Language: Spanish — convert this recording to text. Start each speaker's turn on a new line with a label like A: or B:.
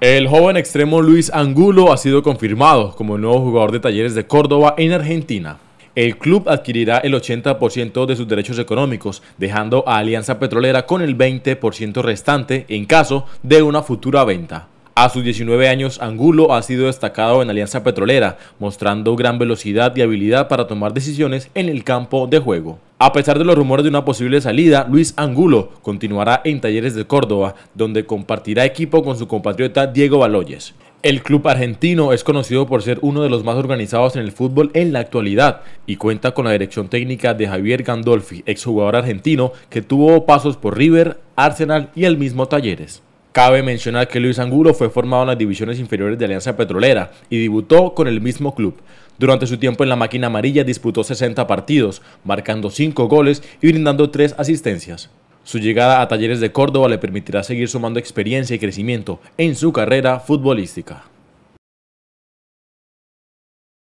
A: El joven extremo Luis Angulo ha sido confirmado como el nuevo jugador de Talleres de Córdoba en Argentina. El club adquirirá el 80% de sus derechos económicos, dejando a Alianza Petrolera con el 20% restante en caso de una futura venta. A sus 19 años, Angulo ha sido destacado en Alianza Petrolera, mostrando gran velocidad y habilidad para tomar decisiones en el campo de juego. A pesar de los rumores de una posible salida, Luis Angulo continuará en Talleres de Córdoba, donde compartirá equipo con su compatriota Diego Baloyes. El club argentino es conocido por ser uno de los más organizados en el fútbol en la actualidad y cuenta con la dirección técnica de Javier Gandolfi, exjugador argentino que tuvo pasos por River, Arsenal y el mismo Talleres. Cabe mencionar que Luis Angulo fue formado en las divisiones inferiores de Alianza Petrolera y debutó con el mismo club. Durante su tiempo en la máquina amarilla disputó 60 partidos, marcando 5 goles y brindando 3 asistencias. Su llegada a Talleres de Córdoba le permitirá seguir sumando experiencia y crecimiento en su carrera futbolística.